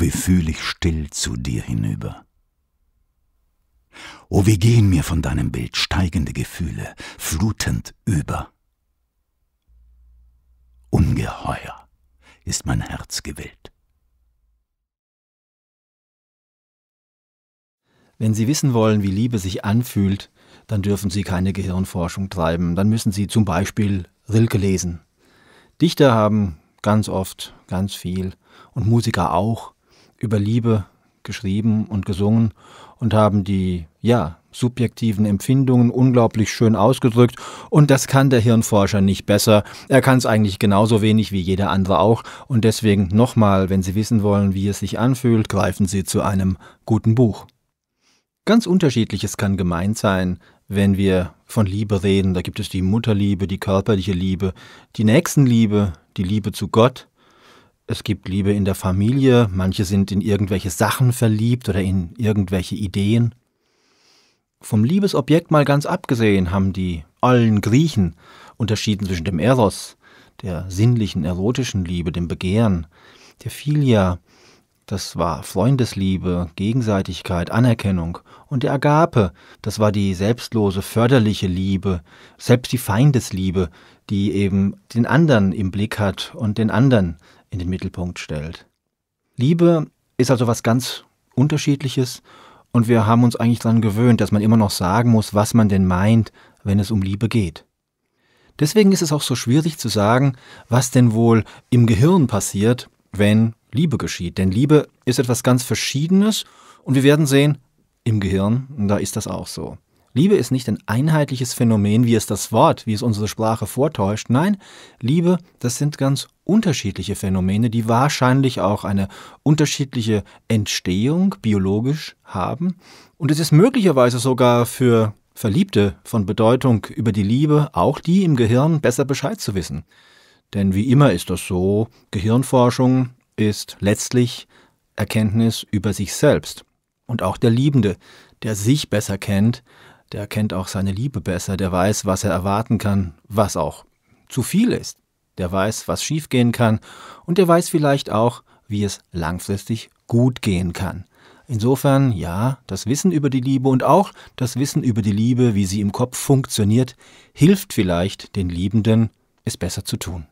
wie fühl ich still zu dir hinüber. O oh, wie gehen mir von deinem Bild steigende Gefühle flutend über. Ungeheuer ist mein Herz gewillt. Wenn Sie wissen wollen, wie Liebe sich anfühlt, dann dürfen Sie keine Gehirnforschung treiben. Dann müssen Sie zum Beispiel Rilke lesen. Dichter haben ganz oft, ganz viel und Musiker auch über Liebe geschrieben und gesungen und haben die, ja, subjektiven Empfindungen unglaublich schön ausgedrückt und das kann der Hirnforscher nicht besser. Er kann es eigentlich genauso wenig wie jeder andere auch und deswegen nochmal, wenn Sie wissen wollen, wie es sich anfühlt, greifen Sie zu einem guten Buch. Ganz unterschiedliches kann gemeint sein, wenn wir von Liebe reden. Da gibt es die Mutterliebe, die körperliche Liebe, die Nächstenliebe, die Liebe zu Gott, es gibt Liebe in der Familie, manche sind in irgendwelche Sachen verliebt oder in irgendwelche Ideen. Vom Liebesobjekt mal ganz abgesehen haben die allen Griechen unterschieden zwischen dem Eros, der sinnlichen, erotischen Liebe, dem Begehren, der Philia, das war Freundesliebe, Gegenseitigkeit, Anerkennung und der Agape, das war die selbstlose, förderliche Liebe, selbst die Feindesliebe, die eben den anderen im Blick hat und den anderen in den Mittelpunkt stellt. Liebe ist also was ganz Unterschiedliches und wir haben uns eigentlich daran gewöhnt, dass man immer noch sagen muss, was man denn meint, wenn es um Liebe geht. Deswegen ist es auch so schwierig zu sagen, was denn wohl im Gehirn passiert, wenn Liebe geschieht. Denn Liebe ist etwas ganz Verschiedenes und wir werden sehen, im Gehirn, da ist das auch so. Liebe ist nicht ein einheitliches Phänomen, wie es das Wort, wie es unsere Sprache vortäuscht. Nein, Liebe, das sind ganz unterschiedliche Phänomene, die wahrscheinlich auch eine unterschiedliche Entstehung biologisch haben. Und es ist möglicherweise sogar für Verliebte von Bedeutung über die Liebe, auch die im Gehirn besser Bescheid zu wissen. Denn wie immer ist das so, Gehirnforschung ist letztlich Erkenntnis über sich selbst. Und auch der Liebende, der sich besser kennt, der kennt auch seine Liebe besser, der weiß, was er erwarten kann, was auch zu viel ist, der weiß, was schiefgehen kann und der weiß vielleicht auch, wie es langfristig gut gehen kann. Insofern, ja, das Wissen über die Liebe und auch das Wissen über die Liebe, wie sie im Kopf funktioniert, hilft vielleicht den Liebenden, es besser zu tun.